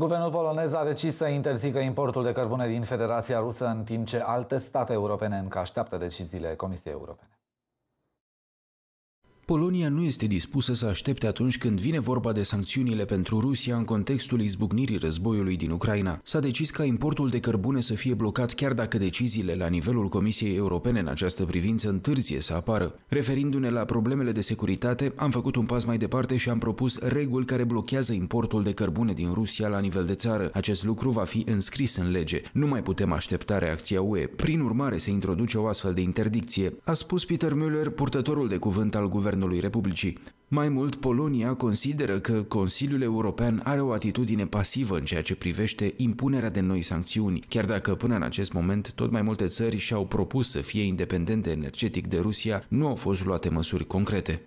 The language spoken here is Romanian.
Guvernul polonez a decis să interzică importul de cărbune din Federația Rusă, în timp ce alte state europene încă așteaptă deciziile Comisiei Europene. Polonia nu este dispusă să aștepte atunci când vine vorba de sancțiunile pentru Rusia în contextul izbucnirii războiului din Ucraina. S-a decis ca importul de cărbune să fie blocat chiar dacă deciziile la nivelul Comisiei Europene în această privință întârzie să apară. Referindu-ne la problemele de securitate, am făcut un pas mai departe și am propus reguli care blochează importul de cărbune din Rusia la nivel de țară. Acest lucru va fi înscris în lege. Nu mai putem aștepta reacția UE. Prin urmare, se introduce o astfel de interdicție, a spus Peter Müller, purtătorul de cuvânt al guvernului guvernului Republicii. Mai mult, Polonia consideră că Consiliul European are o atitudine pasivă în ceea ce privește impunerea de noi sancțiuni, chiar dacă până în acest moment tot mai multe țări și-au propus să fie independente energetic de Rusia, nu au fost luate măsuri concrete.